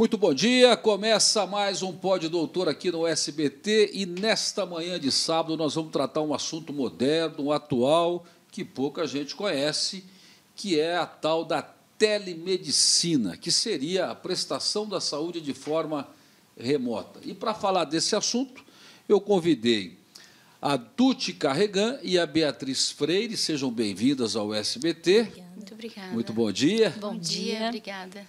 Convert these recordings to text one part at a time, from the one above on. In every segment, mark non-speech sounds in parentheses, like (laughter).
Muito bom dia. Começa mais um Pod Doutor aqui no SBT e nesta manhã de sábado nós vamos tratar um assunto moderno, atual, que pouca gente conhece, que é a tal da telemedicina, que seria a prestação da saúde de forma remota. E para falar desse assunto, eu convidei a Duti Carregan e a Beatriz Freire. Sejam bem-vindas ao SBT. Muito obrigada. Muito bom dia. Bom, bom dia. dia. Obrigada.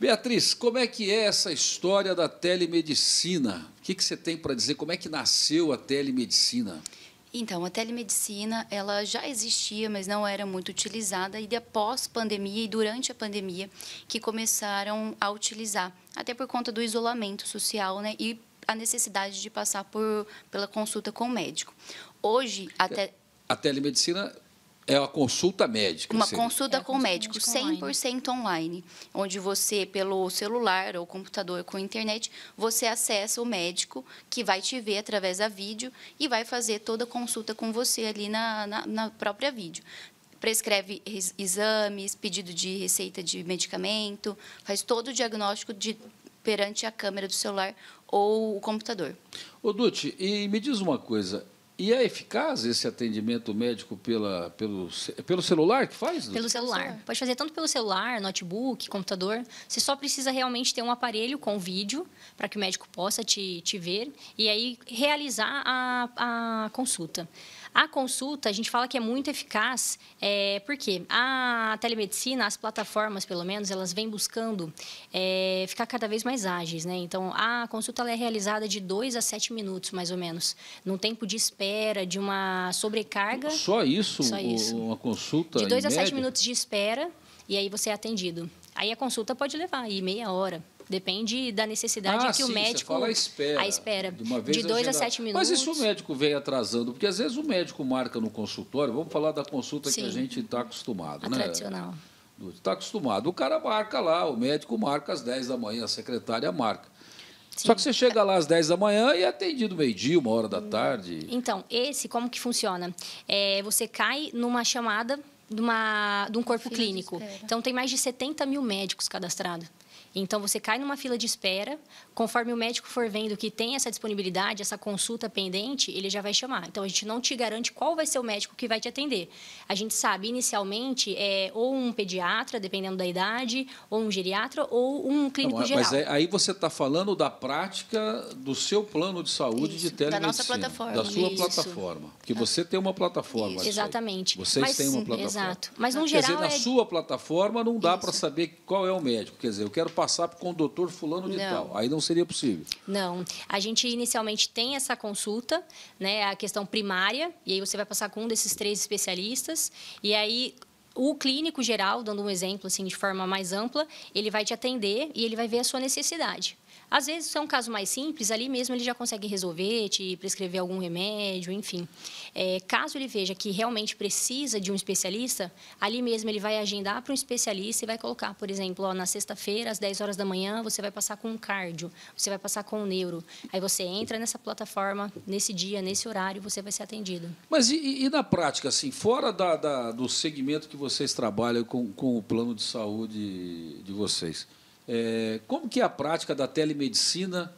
Beatriz, como é que é essa história da telemedicina? O que, que você tem para dizer? Como é que nasceu a telemedicina? Então, a telemedicina ela já existia, mas não era muito utilizada, e após pandemia e durante a pandemia que começaram a utilizar, até por conta do isolamento social né, e a necessidade de passar por, pela consulta com o médico. Hoje, até. A telemedicina é uma consulta médica. Uma seria. consulta é com o médico, 100% online. online, onde você, pelo celular ou computador com internet, você acessa o médico que vai te ver através da vídeo e vai fazer toda a consulta com você ali na, na, na própria vídeo prescreve exames, pedido de receita de medicamento, faz todo o diagnóstico de, perante a câmera do celular ou o computador. Ô, Dutti, e me diz uma coisa, e é eficaz esse atendimento médico pela, pelo, é pelo celular que faz? Pelo celular. Pode fazer tanto pelo celular, notebook, computador. Você só precisa realmente ter um aparelho com vídeo para que o médico possa te, te ver e aí realizar a, a consulta. A consulta, a gente fala que é muito eficaz, é, porque a telemedicina, as plataformas, pelo menos, elas vêm buscando é, ficar cada vez mais ágeis, né? Então, a consulta é realizada de 2 a 7 minutos, mais ou menos, num tempo de espera, de uma sobrecarga. Só isso? Só isso. Uma consulta? De 2 a 7 minutos de espera e aí você é atendido. Aí a consulta pode levar aí meia hora, Depende da necessidade ah, que sim, o médico. Você fala a espera. A espera. De, uma vez de dois a, a sete minutos. Mas e se o médico vem atrasando? Porque às vezes o médico marca no consultório, vamos falar da consulta sim. que a gente está acostumado, a né? Tradicional. Está acostumado. O cara marca lá, o médico marca às 10 da manhã, a secretária marca. Sim. Só que você chega lá às 10 da manhã e é atendido meio-dia, uma hora da tarde. Então, esse como que funciona? É, você cai numa chamada de, uma, de um corpo Filho clínico. Então, tem mais de 70 mil médicos cadastrados. Então, você cai numa fila de espera, conforme o médico for vendo que tem essa disponibilidade, essa consulta pendente, ele já vai chamar. Então, a gente não te garante qual vai ser o médico que vai te atender. A gente sabe, inicialmente, é ou um pediatra, dependendo da idade, ou um geriatra, ou um clínico não, é, geral. Mas aí você está falando da prática do seu plano de saúde Isso, de telemedicina. Da nossa plataforma. Da sua Isso. plataforma. que ah. você tem uma plataforma. Isso. Exatamente. Vocês mas, têm uma plataforma. Exato. Mas, no quer geral... Quer dizer, na é... sua plataforma não dá para saber qual é o médico. Quer dizer, eu quero passar com o doutor fulano de não. tal. Aí não seria possível. Não. A gente inicialmente tem essa consulta, né, a questão primária, e aí você vai passar com um desses três especialistas, e aí o clínico geral, dando um exemplo assim de forma mais ampla, ele vai te atender e ele vai ver a sua necessidade. Às vezes, são é caso mais simples, ali mesmo ele já consegue resolver, te prescrever algum remédio, enfim. É, caso ele veja que realmente precisa de um especialista, ali mesmo ele vai agendar para um especialista e vai colocar, por exemplo, ó, na sexta-feira, às 10 horas da manhã, você vai passar com um cardio, você vai passar com um neuro. Aí você entra nessa plataforma, nesse dia, nesse horário, você vai ser atendido. Mas e, e na prática, assim, fora da, da, do segmento que vocês trabalham com, com o plano de saúde de vocês? É, como que é a prática da telemedicina?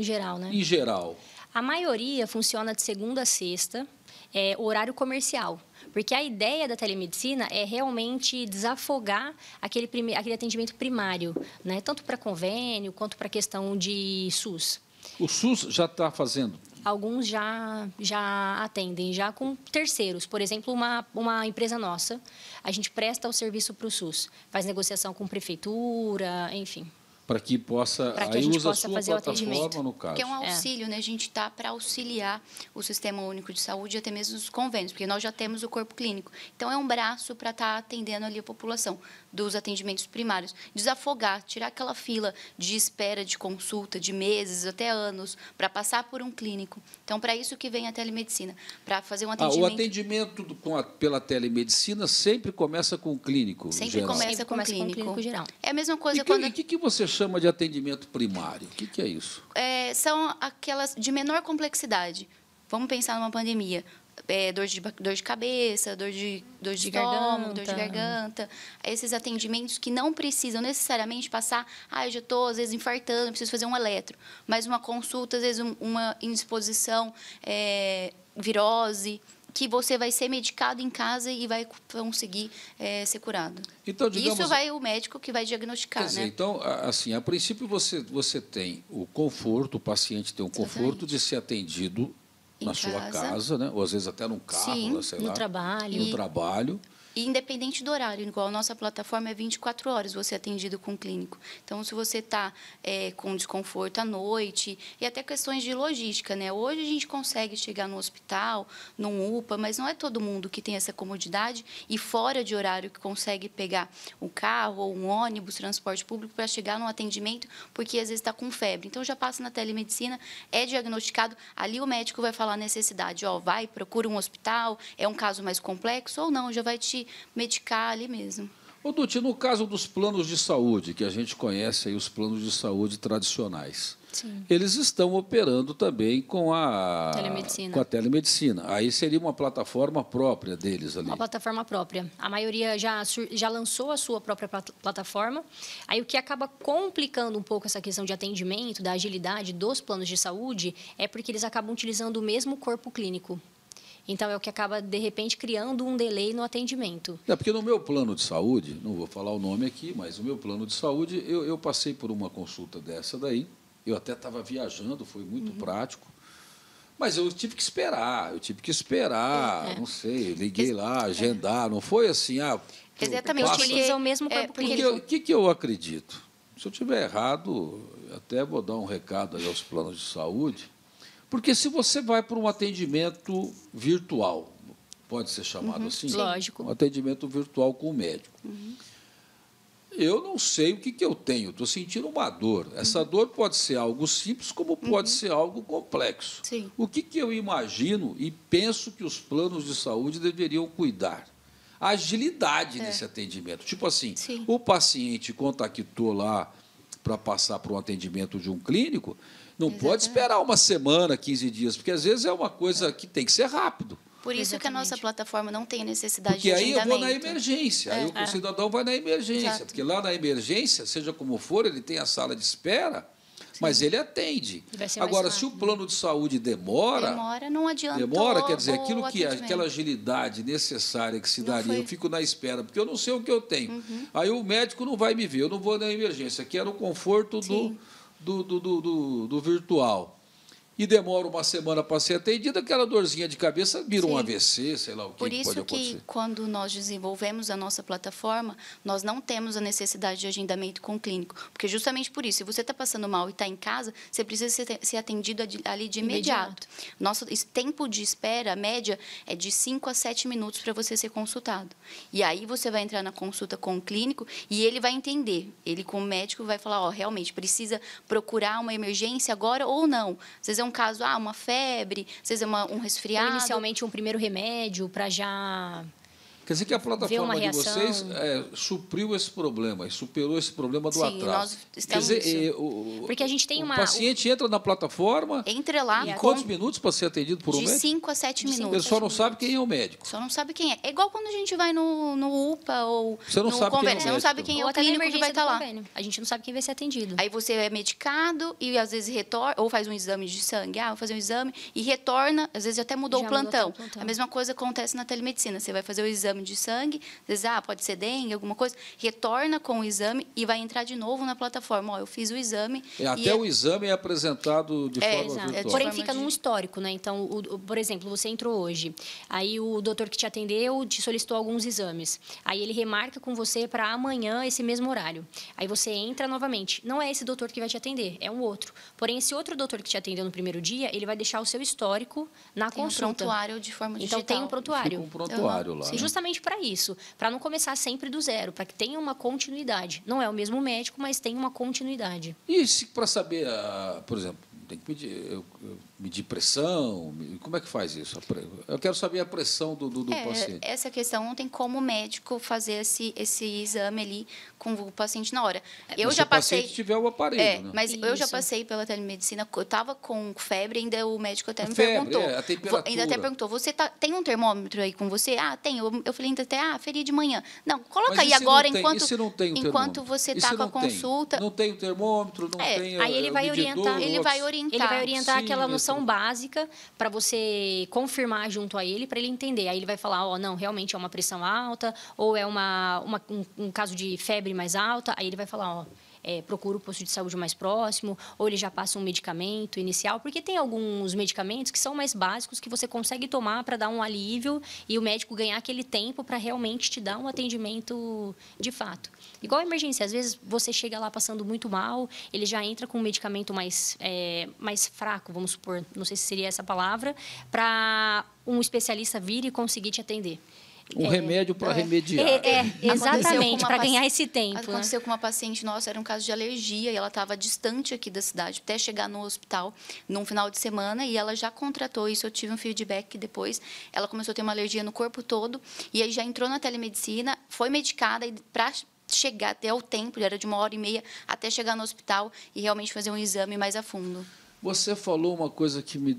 geral, né? Em geral. A maioria funciona de segunda a sexta, é, horário comercial. Porque a ideia da telemedicina é realmente desafogar aquele, aquele atendimento primário, né? tanto para convênio quanto para questão de SUS. O SUS já está fazendo? alguns já, já atendem, já com terceiros. Por exemplo, uma, uma empresa nossa, a gente presta o serviço para o SUS, faz negociação com prefeitura, enfim para que possa pra que aí usa possa a sua fazer plataforma no caso. Que é um é. auxílio, é. né? A gente está para auxiliar o Sistema Único de Saúde até mesmo os convênios, porque nós já temos o corpo clínico. Então é um braço para estar tá atendendo ali a população dos atendimentos primários, desafogar, tirar aquela fila de espera de consulta de meses até anos para passar por um clínico. Então para isso que vem a telemedicina, para fazer um atendimento. Ah, o atendimento com a, pela telemedicina sempre começa com o clínico. Sempre geral. começa sempre com, começa o clínico. com o clínico geral. É a mesma coisa e que, quando. E o que, que você chama de atendimento primário? O que, que é isso? É, são aquelas de menor complexidade. Vamos pensar numa pandemia. É, dor, de, dor de cabeça, dor de, dor de, de estômago, garganta. dor de garganta. Esses atendimentos que não precisam necessariamente passar, ah, eu já estou, às vezes, infartando, preciso fazer um eletro. Mas uma consulta, às vezes, um, uma indisposição, é, virose que você vai ser medicado em casa e vai conseguir é, ser curado. Então, digamos, Isso vai o médico que vai diagnosticar, dizer, né? Então, assim, a princípio você, você tem o conforto, o paciente tem o conforto Exatamente. de ser atendido em na casa. sua casa, né? Ou às vezes até num carro, Sim, né, sei no lá. no trabalho. No trabalho. E independente do horário, igual a nossa plataforma é 24 horas você é atendido com o clínico. Então, se você está é, com desconforto à noite e até questões de logística, né? Hoje a gente consegue chegar no hospital, num UPA, mas não é todo mundo que tem essa comodidade e fora de horário que consegue pegar um carro ou um ônibus, transporte público para chegar num atendimento, porque às vezes está com febre. Então, já passa na telemedicina, é diagnosticado, ali o médico vai falar a necessidade, ó, vai, procura um hospital, é um caso mais complexo ou não, já vai te medicar ali mesmo. Ô, Duti, no caso dos planos de saúde, que a gente conhece aí os planos de saúde tradicionais, Sim. eles estão operando também com a, telemedicina. com a telemedicina. Aí seria uma plataforma própria deles ali. Uma plataforma própria. A maioria já, já lançou a sua própria plataforma. Aí o que acaba complicando um pouco essa questão de atendimento, da agilidade dos planos de saúde, é porque eles acabam utilizando o mesmo corpo clínico. Então, é o que acaba, de repente, criando um delay no atendimento. É porque no meu plano de saúde, não vou falar o nome aqui, mas o meu plano de saúde, eu, eu passei por uma consulta dessa daí. Eu até estava viajando, foi muito uhum. prático. Mas eu tive que esperar, eu tive que esperar, é. é. não sei, liguei lá, é. agendar, não foi assim, ah. Exatamente, utiliza o mesmo é, corpo é, clínico. O que, que eu acredito? Se eu tiver errado, até vou dar um recado aí aos planos de saúde. Porque se você vai para um atendimento virtual, pode ser chamado uhum, assim? Lógico. Um atendimento virtual com o médico. Uhum. Eu não sei o que, que eu tenho, estou sentindo uma dor. Essa uhum. dor pode ser algo simples, como pode uhum. ser algo complexo. Sim. O que, que eu imagino e penso que os planos de saúde deveriam cuidar? A agilidade é. nesse atendimento. Tipo assim, Sim. o paciente contactou lá para passar para um atendimento de um clínico, não Exatamente. pode esperar uma semana, 15 dias, porque às vezes é uma coisa que tem que ser rápido. Por isso Exatamente. que a nossa plataforma não tem necessidade porque de Porque aí eu vou na emergência, é. aí o é. cidadão vai na emergência, Exato. porque lá na emergência, seja como for, ele tem a sala de espera mas ele atende. Agora, se o plano de saúde demora, demora, não adianta. Demora, quer dizer, aquilo que é, aquela agilidade necessária que se daria, foi. eu fico na espera, porque eu não sei o que eu tenho. Uhum. Aí o médico não vai me ver, eu não vou na emergência, que era o conforto do do, do, do, do virtual e demora uma semana para ser atendida, aquela dorzinha de cabeça vira Sim. um AVC, sei lá o que Por isso que quando nós desenvolvemos a nossa plataforma, nós não temos a necessidade de agendamento com o clínico, porque justamente por isso, se você está passando mal e está em casa, você precisa ser atendido ali de imediato. imediato. Nosso tempo de espera média é de 5 a 7 minutos para você ser consultado. E aí você vai entrar na consulta com o clínico e ele vai entender, ele com o médico vai falar, ó, oh, realmente precisa procurar uma emergência agora ou não. Às vezes é um um caso, ah, uma febre, às vezes é uma, um resfriado. Ou inicialmente um primeiro remédio para já Quer dizer que a plataforma de vocês é, supriu esse problema, superou esse problema do Sim, atraso. Nós estamos... Quer dizer, é, o, Porque a gente tem o uma. O paciente entra na plataforma. Entra lá. Em quantos com... minutos para ser atendido por um de médico? De 5 a 7 minutos. Ele só não sabe quem é o médico. Só não sabe quem é. É igual quando a gente vai no, no UPA ou você não no sabe é convênio. você não sabe quem é o clínico que vai estar tá lá. A gente não sabe quem vai ser atendido. Aí você é medicado e às vezes retorna, ou faz um exame de sangue, ah, vou fazer um exame e retorna, às vezes até mudou, Já o, plantão. Mudou o plantão. A mesma coisa acontece na telemedicina. Você vai fazer o exame exame de sangue, às vezes, ah, pode ser dengue, alguma coisa, retorna com o exame e vai entrar de novo na plataforma. Ó, oh, eu fiz o exame. É, até é... o exame é apresentado de é, forma exato. É virtual. Porém, fica de... num histórico, né? Então, o, o, por exemplo, você entrou hoje, aí o doutor que te atendeu te solicitou alguns exames. Aí ele remarca com você para amanhã esse mesmo horário. Aí você entra novamente. Não é esse doutor que vai te atender, é um outro. Porém, esse outro doutor que te atendeu no primeiro dia, ele vai deixar o seu histórico na tem consulta. Um prontuário de forma digital. Então tem um prontuário. Fica um prontuário lá. Né? Justamente justamente para isso, para não começar sempre do zero, para que tenha uma continuidade. Não é o mesmo médico, mas tem uma continuidade. E para saber, ah, por exemplo, tem que pedir, eu, eu medir pressão? Como é que faz isso? Eu quero saber a pressão do, do, do é, paciente. Essa questão não tem como o médico fazer esse, esse exame ali com o paciente na hora. É, eu já passei. Se tiver o aparelho. É, né? Mas isso. eu já passei pela telemedicina. Eu estava com febre, ainda o médico até a me febre, perguntou. É, a temperatura. Ainda até perguntou: você tá, tem um termômetro aí com você? Ah, tem. Eu, eu falei ainda até, ah, feria de manhã. Não, coloca mas aí agora, enquanto, enquanto você está com a consulta. Não tem o termômetro, não é, tem. Aí é, ele vai orientar. Ele vai orientar. Ele vai orientar Sim, aquela no informação básica para você confirmar junto a ele, para ele entender. Aí ele vai falar, ó, oh, não, realmente é uma pressão alta, ou é uma, uma um, um, caso de febre mais alta. Aí ele vai falar, ó, oh, é, procura o posto de saúde mais próximo, ou ele já passa um medicamento inicial, porque tem alguns medicamentos que são mais básicos que você consegue tomar para dar um alívio e o médico ganhar aquele tempo para realmente te dar um atendimento de fato. Igual a emergência, às vezes você chega lá passando muito mal, ele já entra com um medicamento mais, é, mais fraco, vamos supor, não sei se seria essa palavra, para um especialista vir e conseguir te atender um é, remédio para é, né? remediar. É, é exatamente, para ganhar esse tempo. Né? Aconteceu né? com uma paciente nossa, era um caso de alergia, e ela estava distante aqui da cidade, até chegar no hospital num final de semana, e ela já contratou isso. Eu tive um feedback depois. Ela começou a ter uma alergia no corpo todo, e aí já entrou na telemedicina, foi medicada, e para chegar até o tempo, era de uma hora e meia, até chegar no hospital e realmente fazer um exame mais a fundo. Você falou uma coisa que me,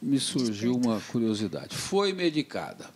me surgiu uma curiosidade. Foi medicada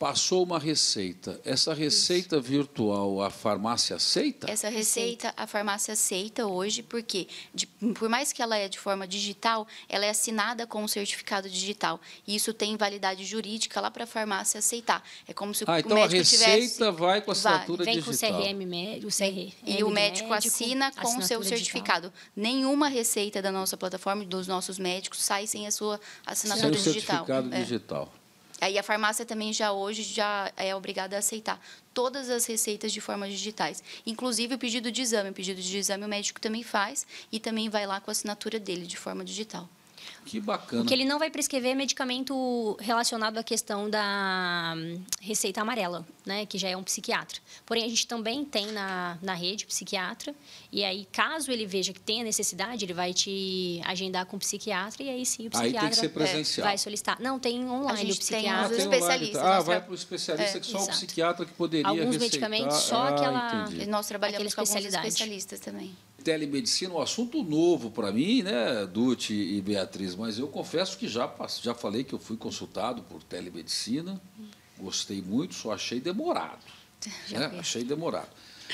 passou uma receita. Essa receita Isso. virtual a farmácia aceita? Essa receita a farmácia aceita hoje, porque de, por mais que ela é de forma digital, ela é assinada com um certificado digital. E isso tem validade jurídica lá para a farmácia aceitar. É como se ah, o então médico tivesse... então a receita tivesse, vai com a assinatura vale, vem digital. Vem com o CRM médico, o CRM E o médico, assina com o seu certificado. Digital. Nenhuma receita da nossa plataforma, dos nossos médicos, sai sem a sua assinatura sem digital. certificado é. digital. Aí a farmácia também já hoje já é obrigada a aceitar todas as receitas de formas digitais, inclusive o pedido de exame. O pedido de exame o médico também faz e também vai lá com a assinatura dele de forma digital. Que bacana. Porque ele não vai prescrever medicamento relacionado à questão da hum, receita amarela, né? Que já é um psiquiatra. Porém, a gente também tem na, na rede psiquiatra. E aí, caso ele veja que tem a necessidade, ele vai te agendar com o psiquiatra. E aí sim, o psiquiatra aí tem que ser é, presencial. vai solicitar. Não, tem online a gente o psiquiatra. Ah, tem os tá. ah, especialistas. Ah, vai para o especialista é, que só exato. o psiquiatra que poderia Alguns receitar. medicamentos, só ah, aquela. Entendi. Nós trabalhamos com alguns especialistas também telemedicina é um assunto novo para mim, né, Dutti e Beatriz, mas eu confesso que já, já falei que eu fui consultado por telemedicina, gostei muito, só achei demorado. (laughs) Né? Achei demorado.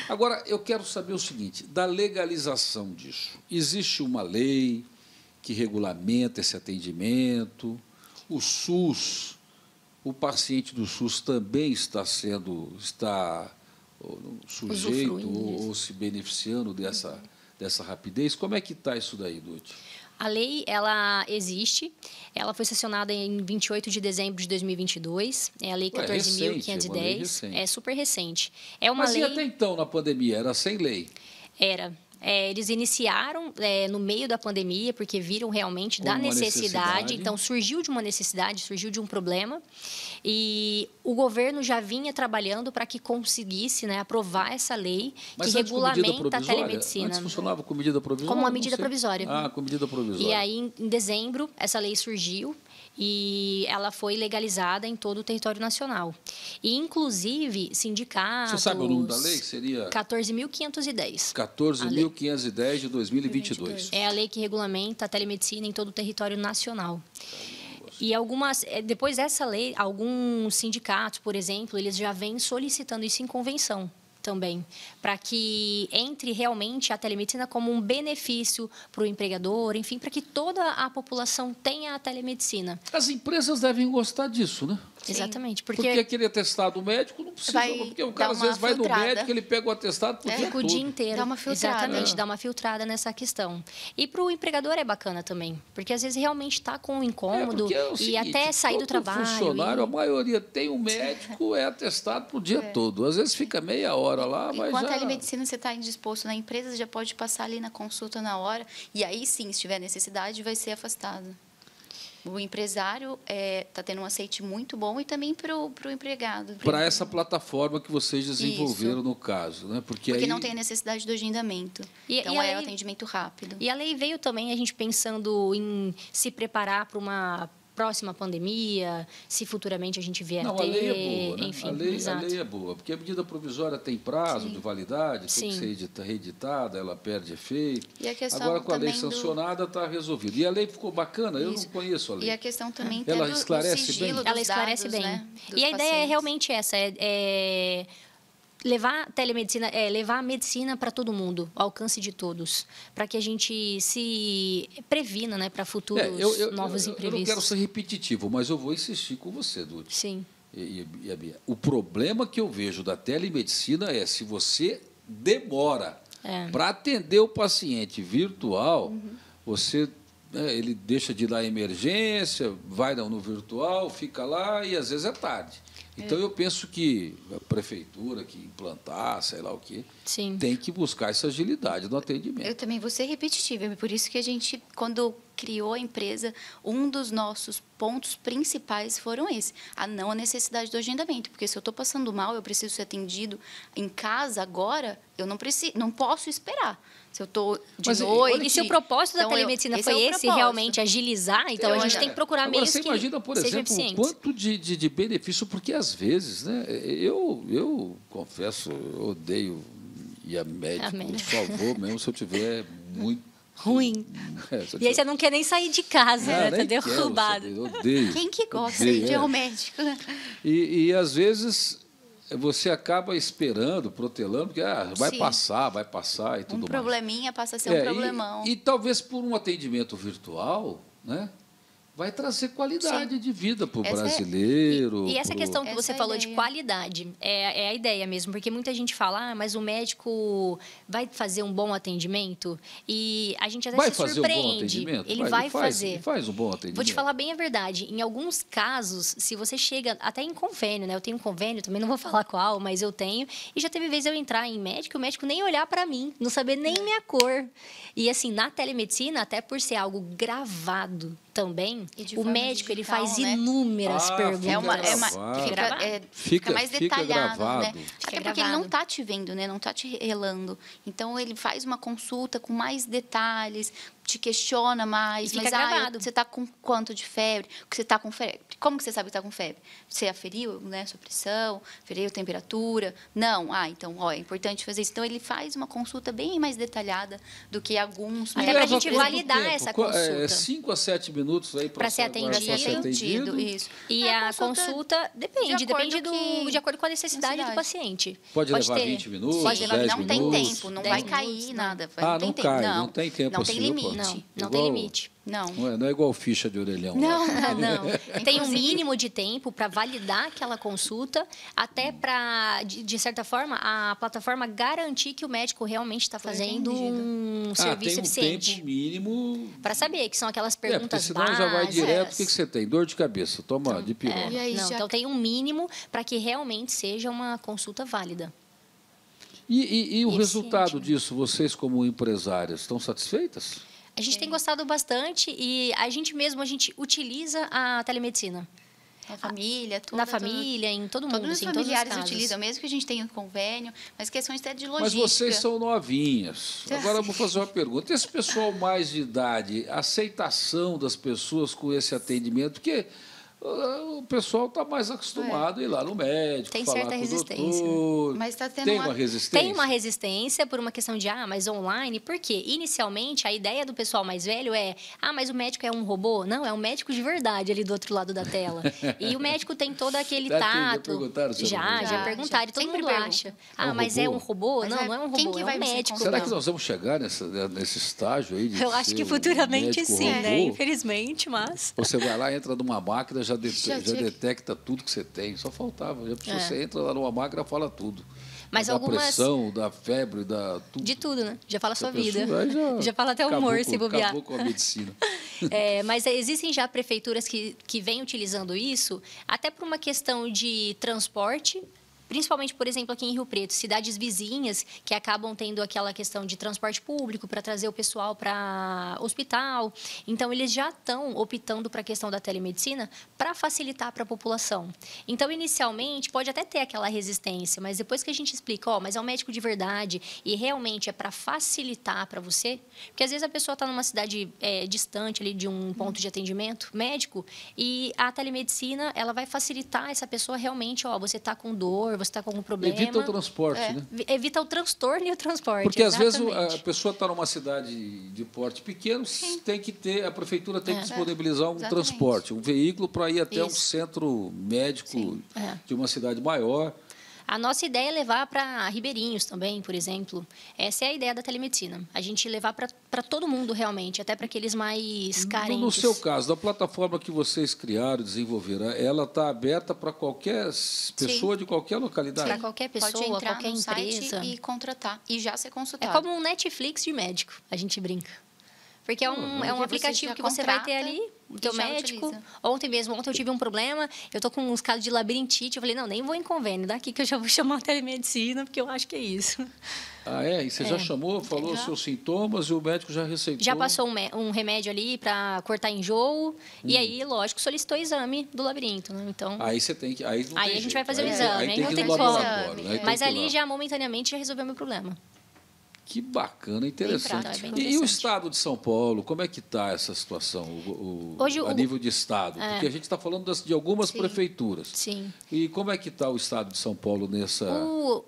Agora, eu quero saber o seguinte: da legalização disso, existe uma lei que regulamenta esse atendimento? O SUS, o paciente do SUS também está sendo. está sujeito ou, ou, se beneficiando dessa dessa rapidez. Como é que está isso daí, Dutti? A lei, ela existe. Ela foi sancionada em 28 de dezembro de 2022. É a lei 14.510. É, é, super recente. É uma Mas lei... e até então, na pandemia, era sem lei? Era. É, eles iniciaram é, no meio da pandemia, porque viram realmente Como da necessidade. necessidade. Então, surgiu de uma necessidade, surgiu de um problema. E o governo já vinha trabalhando para que conseguisse né, aprovar essa lei Mas que regulamenta a telemedicina. Antes funcionava com medida provisória? Como uma medida provisória. Ah, com medida provisória. E aí, em dezembro, essa lei surgiu e ela foi legalizada em todo o território nacional. E, inclusive, sindicatos... Você sabe o número da lei que seria? 14.510. 14.510 de 2022. É a lei que regulamenta a telemedicina em todo o território nacional. E algumas, é, depois dessa lei, alguns sindicatos, por exemplo, eles já vêm solicitando isso em convenção também, para que entre realmente a telemedicina como um benefício para o empregador, enfim, para que toda a população tenha a telemedicina. As empresas devem gostar disso, né? Sim. Exatamente. Porque, porque aquele atestado médico não precisa, vai porque o cara às vezes vai no médico, ele pega o atestado por é. dia, o todo. dia inteiro. Dá uma filtrada. Exatamente, é. dá uma filtrada nessa questão. E para o empregador é bacana também, porque às vezes realmente está com um incômodo é, é seguinte, e até sair do trabalho. funcionário, e... a maioria tem um médico, é atestado por dia (laughs) é. todo. Às vezes fica meia hora lá, e, mas. Enquanto já... a telemedicina você está indisposto na empresa, já pode passar ali na consulta na hora, e aí sim, se tiver necessidade, vai ser afastado o empresário está é, tá tendo um aceite muito bom e também para o empregado. Para essa plataforma que vocês desenvolveram Isso. no caso, né? Porque, Porque aí... não tem a necessidade do agendamento. E, então e é lei... atendimento rápido. E a lei veio também a gente pensando em se preparar para uma próxima pandemia, se futuramente a gente vier Não, a ter... a lei é boa, né? enfim. A lei, a lei, é boa, porque a medida provisória tem prazo Sim. de validade, Sim. tem que ser edita, reeditada, ela perde efeito. Agora, com a lei sancionada, está do... resolvido. E a lei ficou bacana, Isso. eu não conheço a lei. E a questão também ela esclarece bem. Ela esclarece dados, bem. Né? e a pacientes. ideia é realmente essa, é, é levar telemedicina, é, levar a medicina para todo mundo, ao alcance de todos, para que a gente se previna, né, para futuros é, eu, eu, novos eu, imprevistos. Eu não quero ser repetitivo, mas eu vou insistir com você, Dudu. Sim. E, e a Bia. O problema que eu vejo da telemedicina é se você demora é. para atender o paciente virtual, uhum. você né, ele deixa de ir lá emergência, vai no virtual, fica lá e às vezes é tarde. Então, eu penso que a prefeitura que implantar, sei lá o quê, Sim. tem que buscar essa agilidade no atendimento. Eu também vou ser repetitiva, é por isso que a gente, quando criou a empresa, um dos nossos pontos principais foram esse, a não necessidade do agendamento, porque se eu estou passando mal, eu preciso ser atendido em casa agora, eu não preciso, não posso esperar se eu estou de Mas, noite. E se o propósito então, da telemedicina eu, é foi é esse, realmente agilizar, então eu, a gente olha, tem que procurar agora, meios você que imagina, por exemplo, quanto de, de, de, benefício, porque às vezes, né, eu, eu confesso, eu odeio ir a médico, Amém. por favor, mesmo se eu tiver muito (laughs) ruim. (laughs) É, e aí você não quer nem sair de casa, não, é, né? Tá derrubado. odeio, Quem que gosta de ir ao é. médico? E, e às vezes você acaba esperando, protelando, porque ah, vai Sim. passar, vai passar e tudo mais. Um probleminha mais. passa a ser é, um problemão. E, e talvez por um atendimento virtual, né? vai trazer qualidade Sim. de vida para o é- brasileiro. É... E, e, essa pro... questão que essa você é falou ideia. de qualidade é, é, a ideia mesmo, porque muita gente fala, ah, mas o médico vai fazer um bom atendimento e a gente até vai se surpreende. Um ele vai, vai faz, fazer. Ele faz um bom atendimento. Vou te falar bem a verdade. Em alguns casos, se você chega até em convênio, né? Eu tenho um convênio, também não vou (laughs) falar qual, mas eu tenho. E já teve vezes eu entrar em médico, o médico nem olhar para mim, não saber nem é. minha cor. E assim, na telemedicina, até por ser algo gravado também, o médico ele faz né? inúmeras ah, perguntas. É uma, é uma fica, é, fica, fica, mais detalhado, né? fica né? Até porque ele não está te vendo, né? Não está te relando. Então ele faz uma consulta com mais detalhes, te questiona mais. mas ah, gravado. Ah, você está com quanto de febre? Você está com febre? Como que você sabe que está com febre? Você aferiu né, sua pressão, aferiu a temperatura? Não. Ah, então, ó, é importante fazer isso. Então, ele faz uma consulta bem mais detalhada do que alguns. Até né? para a gente validar essa é, consulta. É, cinco a sete minutos aí para ser, ser atendido. ser atendido. Isso. E é a, a consulta, depende, de depende do, que... de acordo com a necessidade do paciente. Pode, pode levar ter. 20 minutos? Pode levar, não minutos, tem tempo, não vai minutos, cair não. nada. Ah, não, não tem cai, tempo. Não, tem tempo. Não assim, tem limite limite. Não, não é igual, tem limite. Não. Não é, não é igual ficha de orelhão. Não, lá. Né? não. (laughs) tem um mínimo de tempo para validar aquela consulta, até para, de, de, certa forma, a plataforma garantir que o médico realmente está fazendo um ah, serviço tem um eficiente. tempo mínimo... Para saber, que são aquelas é, perguntas é, senão básicas. já vai direto, o que, é. que você tem? Dor de cabeça, toma então, de pior. É, não, já... Então, tem um mínimo para que realmente seja uma consulta válida. E, e, e, o Eficiente, resultado disso, vocês como empresárias, estão satisfeitas? A gente Sim. tem gostado bastante e a gente mesmo a gente utiliza a telemedicina. Na família, tudo, Na família, tudo. em todo mundo. Assim, todos os assim, familiares todos os utilizam, mesmo que a gente tenha um convênio, mas questões até de logística. Mas vocês são novinhas. Agora eu vou fazer uma pergunta. Esse pessoal mais de idade, a aceitação das pessoas com esse atendimento, porque o pessoal está mais acostumado é. a ir lá no médico. Tem falar certa com resistência. O doutor, mas está tendo tem uma, uma, resistência. Tem uma resistência por uma questão de, ah, mas online, por quê? Inicialmente, a ideia do pessoal mais velho é, ah, mas o médico é um robô? Não, é um médico de verdade ali do outro lado da tela. (laughs) e o médico tem todo aquele já tato. Já perguntaram já, já, já perguntaram, já, todo sempre mundo pergunta. É acha. Ah, é mas robô? é um robô? Mas não, é, não é um robô, quem que é um médico. Será que nós vamos chegar nessa, né, nesse estágio aí? Eu acho que futuramente um sim, né? Infelizmente, mas. Você vai lá, entra numa máquina, já, de, já, já detecta tudo que você tem, só faltava. Já é. você entra lá numa máquina fala tudo. Mas da algumas... pressão, da febre, da tudo. De tudo, né? Já fala a sua pessoa, vida. Já, (laughs) já, fala até o humor, se bobear. Acabou com a medicina. (laughs) é, mas existem já prefeituras que, que vêm utilizando isso, até por uma questão de transporte, principalmente, por exemplo, aqui em Rio Preto, cidades vizinhas que acabam tendo aquela questão de transporte público para trazer o pessoal para hospital. Então, eles já estão optando para a questão da telemedicina para facilitar para a população. Então, inicialmente, pode até ter aquela resistência, mas depois que a gente explica, ó, oh, mas é um médico de verdade e realmente é para facilitar para você, porque às vezes a pessoa está numa cidade é, distante ali de um ponto de atendimento médico e a telemedicina ela vai facilitar essa pessoa realmente, ó, oh, você está com dor você está com algum problema. Evita o transporte, é, né? Evita o transtorno e o transporte. Porque exatamente. às vezes a pessoa está numa cidade de porte pequeno, Sim. tem que ter, a prefeitura tem é, que é. disponibilizar um transporte, um veículo para ir até Isso. um centro médico Sim. É. de uma cidade maior. A nossa ideia é levar para ribeirinhos também, por exemplo. Essa é a ideia da telemedicina. A gente levar para todo mundo realmente, até para aqueles mais carentes. No seu caso, da plataforma que vocês criaram, desenvolveram, ela está aberta para qualquer pessoa Sim. de qualquer localidade? Para qualquer pessoa, Pode entrar qualquer no empresa. Site e contratar e já ser é consultado. É como um Netflix de médico, a gente brinca. Porque é um, hum, é um aplicativo você que você vai ter ali, o teu médico. Utiliza. Ontem mesmo, ontem eu tive um problema, eu tô com uns casos de labirintite, eu falei, não, nem vou em convênio, daqui que eu já vou (laughs) chamar a telemedicina, porque eu acho que é isso. Ah, é? E você é. já chamou, falou os seus sintomas e o médico já receitou? Já passou um, um remédio ali para cortar enjoo, hum. e aí, lógico, solicitou o exame do labirinto, né? Então... Aí você tem que... Aí, aí tem a gente vai fazer aí, o exame, aí, aí não tem como. Mas ali já, momentaneamente, já resolveu meu problema. Que bacana, interessante. Prático, e, e, o estado de São Paulo, como é que está essa situação o, o, Hoje, a o, nível de estado? É. Porque a gente está falando das, de algumas sim, prefeituras. Sim. E como é que está o estado de São Paulo nessa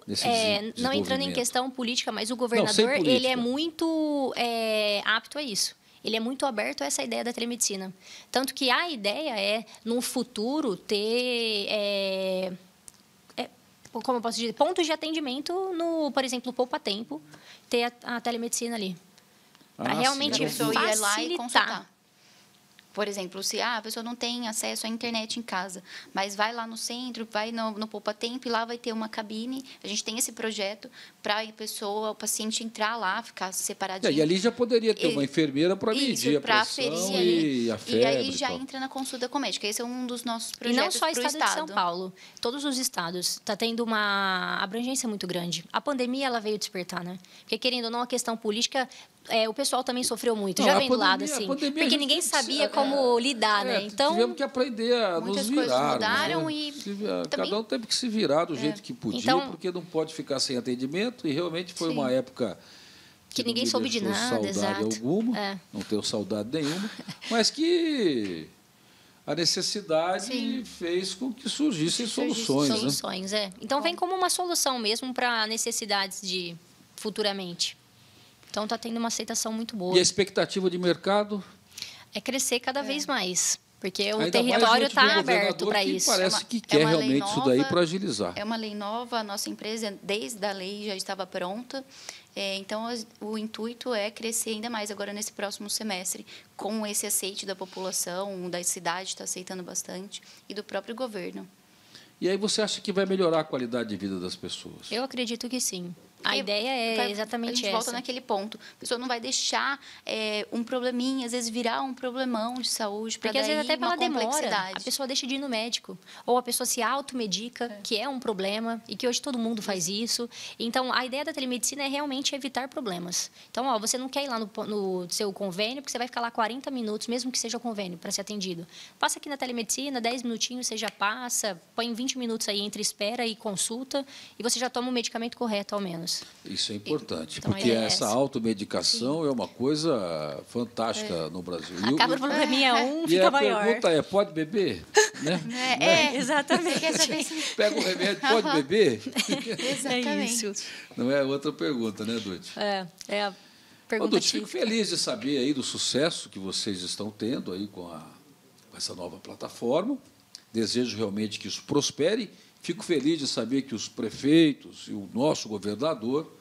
nesse é, Não entrando em questão política, mas o governador não, ele é muito é, apto a isso ele é muito aberto a essa ideia da telemedicina. Tanto que a ideia é, no futuro, ter é, como eu posso dizer, pontos de atendimento no, por exemplo, poupa tempo, ter a, a telemedicina ali. Ah, para realmente sim. facilitar. Por exemplo, se ah, a pessoa não tem acesso à internet em casa, mas vai lá no centro, vai no, no Poupa Tempo e lá vai ter uma cabine. A gente tem esse projeto para a pessoa, o paciente entrar lá, ficar separadinho. É, e ali já poderia ter e, uma enfermeira para medir a pressão ferir, e a febre. E aí já entra na consulta com médica. Esse é um dos nossos projetos E não só o estado, estado de São Paulo. Todos os estados. Está tendo uma abrangência muito grande. A pandemia ela veio despertar, né? Porque, querendo ou não, a questão política é, o pessoal também sofreu muito, não, já vem pandemia, do lado, assim. Pandemia, porque ninguém sabia é, como lidar, é, né? Então. Tivemos que aprender a nos virar. Coisas né? mudaram né? e. É, cada também... um teve que se virar do jeito que podia, então... porque não pode ficar sem atendimento. E realmente foi Sim. uma época que ninguém soube de nada, saudade exato. alguma, é. não tenho saudade nenhuma, (laughs) mas que a necessidade Sim. fez com que surgissem soluções. Soluções, né? é. Então vem então como uma solução mesmo para necessidades de futuramente. Então está tendo uma aceitação muito boa. E a expectativa de mercado? É crescer cada é. vez mais. Porque Ainda o território está aberto para isso. Parece é uma, que é quer é realmente nova, isso daí para agilizar. É uma lei nova, a nossa empresa, desde a lei, já estava pronta. É, então, o intuito é crescer ainda mais agora nesse próximo semestre, com esse aceite da população, da cidade está aceitando bastante, e do próprio governo. E aí você acha que vai melhorar a qualidade de vida das pessoas? Eu acredito que sim. A ideia é vai, exatamente essa. A gente essa. volta naquele ponto. A pessoa não vai deixar é, um probleminha, às vezes virar um problemão de saúde, porque às vezes até pela demora, a pessoa deixa de ir no médico, ou a pessoa se automedica, é. que é um problema e que hoje todo mundo faz isso. Então, a ideia da telemedicina é realmente evitar problemas. Então, ó, você não quer ir lá no, no seu convênio, porque você vai ficar lá 40 minutos, mesmo que seja o convênio, para ser atendido. Passa aqui na telemedicina, 10 minutinhos, você já passa, põe 20 minutos aí entre espera e consulta, e você já toma o medicamento correto, ao menos anos. Isso é importante, então porque é essa automedicação Sim. é uma coisa fantástica é. no Brasil. Acaba o problema é um, e fica a maior. a pergunta é, pode beber? né? É, né? é, exatamente. Pega o remédio, pode beber? É. (laughs) exatamente. É Não é outra pergunta, né, Dutti? É, é a pergunta fico feliz de saber aí do sucesso que vocês estão tendo aí com, a, com essa nova plataforma. Desejo realmente que isso prospere. Fico feliz de saber que os prefeitos e o nosso governador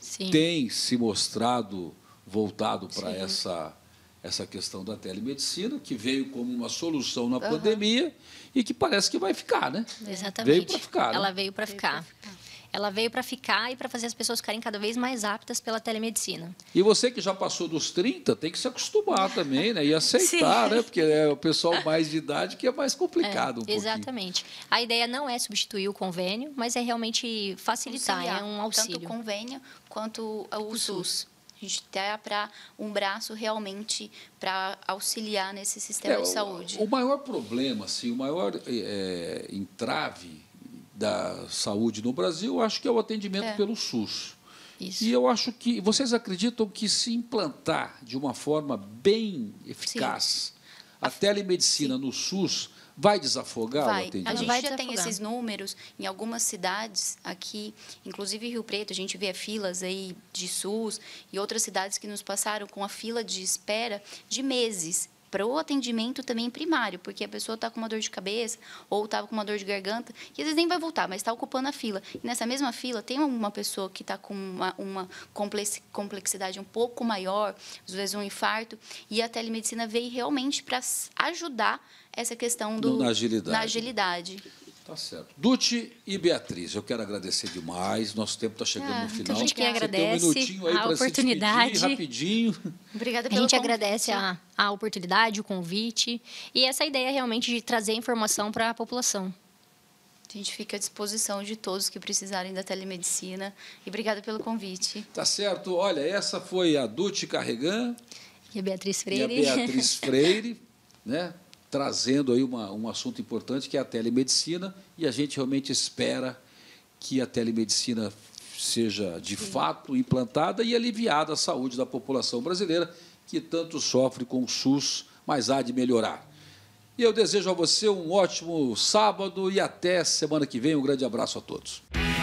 Sim. têm se mostrado voltado para essa essa questão da telemedicina, que veio como uma solução na uhum. pandemia e que parece que vai ficar, né? Exatamente. Veio para ficar. Né? Ela né? veio para ficar ela veio para ficar e para fazer as pessoas ficarem cada vez mais aptas pela telemedicina. E você que já passou dos 30, tem que se acostumar também, né? E (laughs) aceitar, né? Porque é o pessoal mais de idade que é mais complicado. É, um exatamente. Pouquinho. A ideia não é substituir o convênio, mas é realmente facilitar, é Auxiliar, é um auxílio. Tanto o convênio quanto o, o SUS. SUS gente ter para um braço realmente para auxiliar nesse sistema é, de saúde. O, o, maior problema, assim, o maior é, entrave da saúde no Brasil, acho que é o atendimento é. pelo SUS. Isso. E eu acho que vocês acreditam que se implantar de uma forma bem eficaz Sim. a telemedicina Sim. no SUS vai desafogar vai. o atendimento? A gente vai já desafogar. tem esses números em algumas cidades aqui, inclusive Rio Preto, a gente vê filas aí de SUS e outras cidades que nos passaram com a fila de espera de meses para o atendimento também primário, porque a pessoa está com uma dor de cabeça ou estava tá com uma dor de garganta, e às vezes nem vai voltar, mas está ocupando a fila. E nessa mesma fila, tem uma pessoa que está com uma, uma, complexidade um pouco maior, às vezes um infarto, e a telemedicina veio realmente para ajudar essa questão do, na agilidade. Na agilidade. Tá certo. Dutti e Beatriz, eu quero agradecer demais. Nosso tempo está chegando ah, no final. Então a gente que agradece um a oportunidade. rapidinho. Obrigada pelo A gente agradece a, a oportunidade, o convite e essa ideia realmente de trazer informação para a população. A gente fica à disposição de todos que precisarem da telemedicina. E obrigada pelo convite. Tá certo. Olha, essa foi a Dutti Carregan. E a Beatriz Freire. E a Beatriz Freire, (laughs) né? trazendo aí uma, um assunto importante que é a telemedicina, e a gente realmente espera que a telemedicina seja de Sim. fato implantada e aliviada a saúde da população brasileira, que tanto sofre com o SUS, mas há de melhorar. E eu desejo a você um ótimo sábado e até semana que vem. Um grande abraço a todos.